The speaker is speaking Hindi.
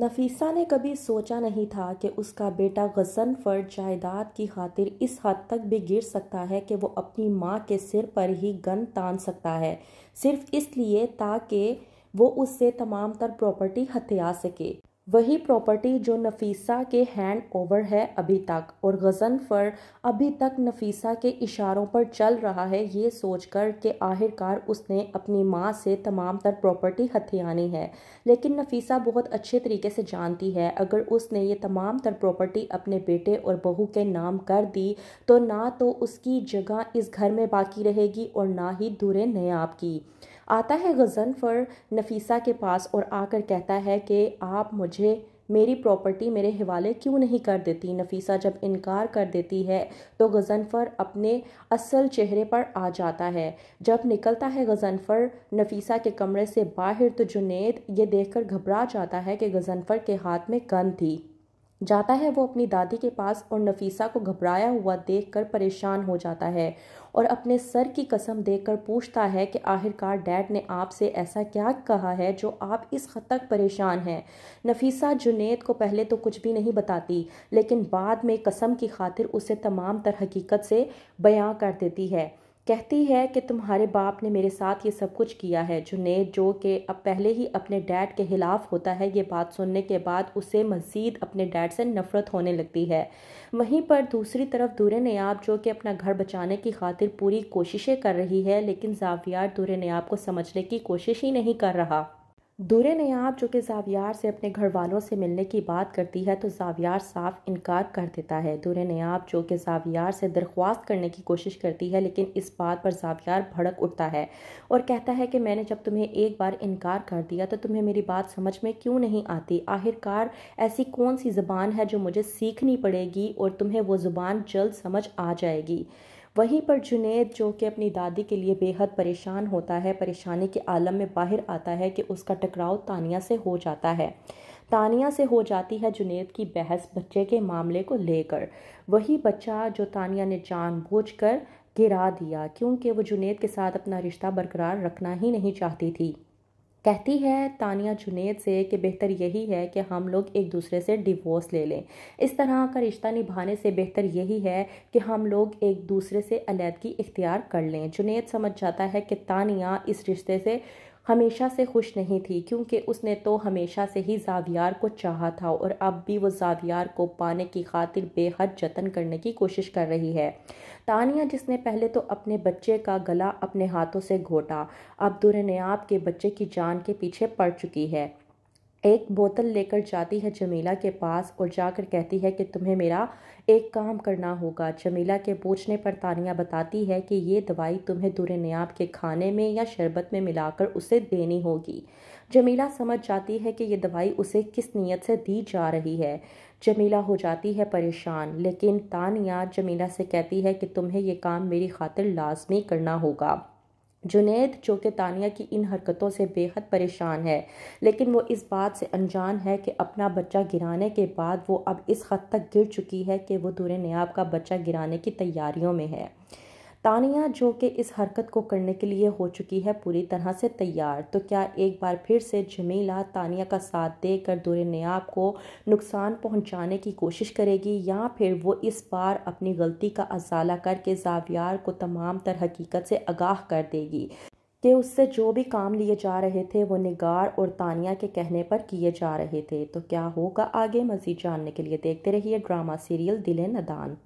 नफीसा ने कभी सोचा नहीं था कि उसका बेटा गजनफर जायदाद की खातिर इस हद तक भी गिर सकता है कि वो अपनी माँ के सिर पर ही गन तान सकता है सिर्फ इसलिए ताकि वो उससे तमाम तर प्रॉपर्टी हथिया सके वही प्रॉपर्टी जो नफीसा के हैंड ओवर है अभी तक और गज़न फर अभी तक नफीसा के इशारों पर चल रहा है ये सोचकर कि आखिरकार उसने अपनी माँ से तमाम तर प्रॉपर्टी हथियानी है लेकिन नफीसा बहुत अच्छे तरीके से जानती है अगर उसने ये तमाम तर प्रॉपर्टी अपने बेटे और बहू के नाम कर दी तो ना तो उसकी जगह इस घर में बाकी रहेगी और ना ही दूरे नयाब की आता है गज़नफर नफीसा के पास और आकर कहता है कि आप मुझे मेरी प्रॉपर्टी मेरे हवाले क्यों नहीं कर देती नफीसा जब इनकार कर देती है तो गज़नफर अपने असल चेहरे पर आ जाता है जब निकलता है गज़नफर नफीसा के कमरे से बाहर तो जुनेद ये देखकर घबरा जाता है कि गज़नफर के हाथ में गन थी जाता है वो अपनी दादी के पास और नफीसा को घबराया हुआ देखकर परेशान हो जाता है और अपने सर की कसम देखकर पूछता है कि आखिरकार डैड ने आपसे ऐसा क्या कहा है जो आप इस हद तक परेशान हैं नफीसा जुनेद को पहले तो कुछ भी नहीं बताती लेकिन बाद में कसम की खातिर उसे तमाम तर हकीकत से बयां कर देती है कहती है कि तुम्हारे बाप ने मेरे साथ ये सब कुछ किया है जुनेद जो कि अब पहले ही अपने डैड के ख़िलाफ़ होता है ये बात सुनने के बाद उसे मज़ीद अपने डैड से नफ़रत होने लगती है वहीं पर दूसरी तरफ दूर नयाब जो कि अपना घर बचाने की खातिर पूरी कोशिशें कर रही है लेकिन जावियार दूर नयाब को समझने की कोशिश ही नहीं कर रहा दूरे ने आप जो कि जावियार से अपने घर वालों से मिलने की बात करती है तो जावियार साफ इनकार कर देता है दूरे ने आप जो कि जावियार से दरख्वास्त करने की कोशिश करती है लेकिन इस बात पर जावियार भड़क उठता है और कहता है कि मैंने जब तुम्हें एक बार इनकार कर दिया तो तुम्हें मेरी बात समझ में क्यों नहीं आती आखिरकार ऐसी कौन सी ज़बान है जो मुझे सीखनी पड़ेगी और तुम्हें वो ज़ुबान जल्द समझ आ जाएगी वहीं पर जुनेद जो कि अपनी दादी के लिए बेहद परेशान होता है परेशानी के आलम में बाहर आता है कि उसका टकराव तानिया से हो जाता है तानिया से हो जाती है जुनेद की बहस बच्चे के मामले को लेकर वही बच्चा जो तानिया ने जानबूझकर गिरा दिया क्योंकि वो जुनेद के साथ अपना रिश्ता बरकरार रखना ही नहीं चाहती थी कहती है तानिया जुनेद से कि बेहतर यही है कि हम लोग एक दूसरे से डिवोर्स ले लें इस तरह का रिश्ता निभाने से बेहतर यही है कि हम लोग एक दूसरे से अलहदगी इख्तियार कर लें जुनेद समझ जाता है कि तानिया इस रिश्ते से हमेशा से खुश नहीं थी क्योंकि उसने तो हमेशा से ही जावियार को चाहा था और अब भी वो जावियार को पाने की खातिर बेहद जतन करने की कोशिश कर रही है तानिया जिसने पहले तो अपने बच्चे का गला अपने हाथों से घोटा अब दुरनयाब के बच्चे की जान के पीछे पड़ चुकी है एक बोतल लेकर जाती है जमीला के पास और जाकर कहती है कि तुम्हें मेरा एक काम करना होगा जमीला के पूछने पर तानिया बताती है कि ये दवाई तुम्हें नयाब के खाने में या शरबत में मिलाकर उसे देनी होगी जमीला समझ जाती है कि ये दवाई उसे किस नीयत से दी जा रही है जमीला हो जाती है परेशान लेकिन तानिया जमीला से कहती है कि तुम्हें यह काम मेरी खातिर लाजमी करना होगा जुनेद जो कि तानिया की इन हरकतों से बेहद परेशान है लेकिन वो इस बात से अनजान है कि अपना बच्चा गिराने के बाद वो अब इस हद तक गिर चुकी है कि वो दूर नयाब का बच्चा गिराने की तैयारियों में है तानिया जो कि इस हरकत को करने के लिए हो चुकी है पूरी तरह से तैयार तो क्या एक बार फिर से जमीला तानिया का साथ देकर दूर नयाब को नुकसान पहुंचाने की कोशिश करेगी या फिर वो इस बार अपनी गलती का अजाला करके जावियार को तमाम तर हकीकत से आगाह कर देगी कि उससे जो भी काम लिए जा रहे थे वो निगार और तानिया के कहने पर किए जा रहे थे तो क्या होगा आगे मज़ीद जानने के लिए देखते रहिए ड्रामा सीरियल दिले नदान